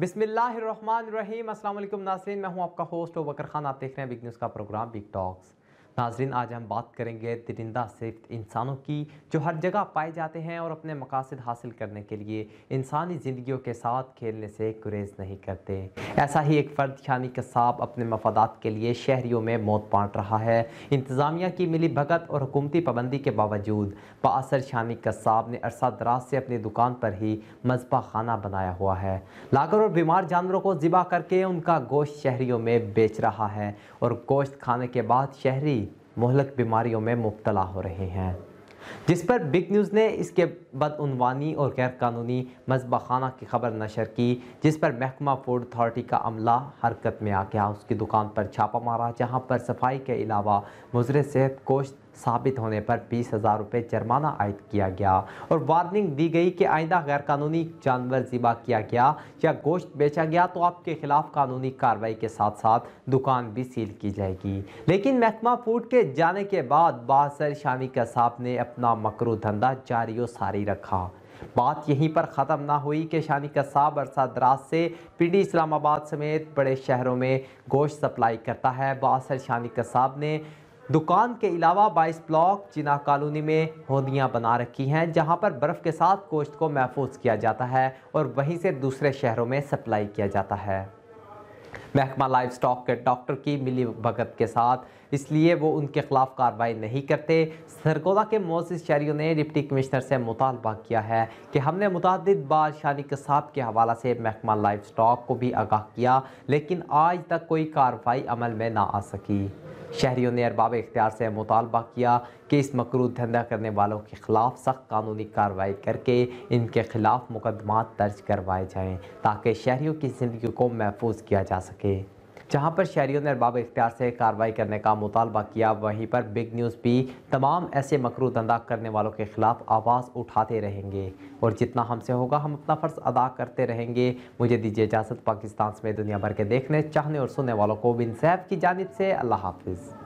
बिसमीम अल्लाम नासरीन मैं हूं आपका होस्ट और वकर खान आप देख रहे हैं बिग न्यूज़ का प्रोग्राम बिग टॉक्स नाजरीन आज हम बात करेंगे दरिंदा सिर्फ इंसानों की जो हर जगह पाए जाते हैं और अपने मकासद हासिल करने के लिए इंसानी ज़िंदगियों के साथ खेलने से गुरेज नहीं करते ऐसा ही एक फ़र्द यानी कसाब अपने मफादात के लिए शहरीों में मौत बांट रहा है इंतज़ामिया की मिली भगत और हुकूमती पाबंदी के बावजूद बासर शानी कसाब ने अरसा दराज से अपनी दुकान पर ही मजबा खाना बनाया हुआ है लाकर और बीमार जानवरों को ज़िबा करके उनका गोश्त शहरीों में बेच रहा है और गोश्त खाने के बाद शहरी मोहलक बीमारियों में मुबतला हो रहे हैं जिस पर बिग न्यूज़ ने इसके बदनवानी और गैरकानूनी मजबा खाना की खबर नशर की जिस पर महकमा फूड अथॉरिटी का अमला हरकत में आ गया उसकी दुकान पर छापा मारा जहाँ पर सफाई के अलावा मुजर सेहत कोश्त साबित होने पर बीस हज़ार रुपये जुर्माना आयद किया गया और वार्निंग दी गई कि आइंदा गैरकानूनी जानवर ज़िबा किया गया या गोश्त बेचा गया तो आपके खिलाफ कानूनी कार्रवाई के साथ साथ दुकान भी सील की जाएगी लेकिन महकमा फूड के जाने के बाद बासर शामी कसाब ने अपना मकरू धंधा जारी सारी रखा बात यहीं पर ख़त्म ना हुई कि शानी कसाब अरसा दराज से डी इस्लामाबाद समेत बड़े शहरों में गोश्त सप्लाई करता है बासर शानी कसाब ने दुकान के अलावा बाईस ब्लॉक चिना कॉलोनी में होदियाँ बना रखी हैं जहाँ पर बर्फ़ के साथ गोश्त को महफूज किया जाता है और वहीं से दूसरे शहरों में सप्लाई किया जाता है महकमा लाइफ स्टॉक के डॉक्टर की मिली भगत के साथ इसलिए वो उनके खिलाफ कार्रवाई नहीं करते सरगोदा के मोजिस शहरीों ने डिप्टी कमिश्नर से मुतालबा किया है कि हमने मुतद बादशानी कसाब के हवाला से महकमा लाइफ स्टॉक को भी आगाह किया लेकिन आज तक कोई कार्रवाई अमल में ना आ सकी शहरीों ने अरबाब इख्तियार से मुतालबा किया कि इस मकर धंधा करने वालों के खिलाफ सख्त कानूनी कार्रवाई करके इनके खिलाफ मुकदमा दर्ज करवाए जाएँ ताकि शहरीों की ज़िंदगी को महफूज किया जा सके थे जहाँ पर शहरीों ने अरबाब इख्तियार से कार्रवाई करने का मुतालबा किया वहीं पर बिग न्यूज़ भी तमाम ऐसे मकरू धंधा करने वालों के ख़िलाफ़ आवाज़ उठाते रहेंगे और जितना हमसे होगा हम अपना फ़र्ज़ अदा करते रहेंगे मुझे दीजिए इजाज़त पाकिस्तान समेत दुनिया भर के देखने चाहने और सुनने वालों को सैफ़ की जानब से अल्लाह हाफिज़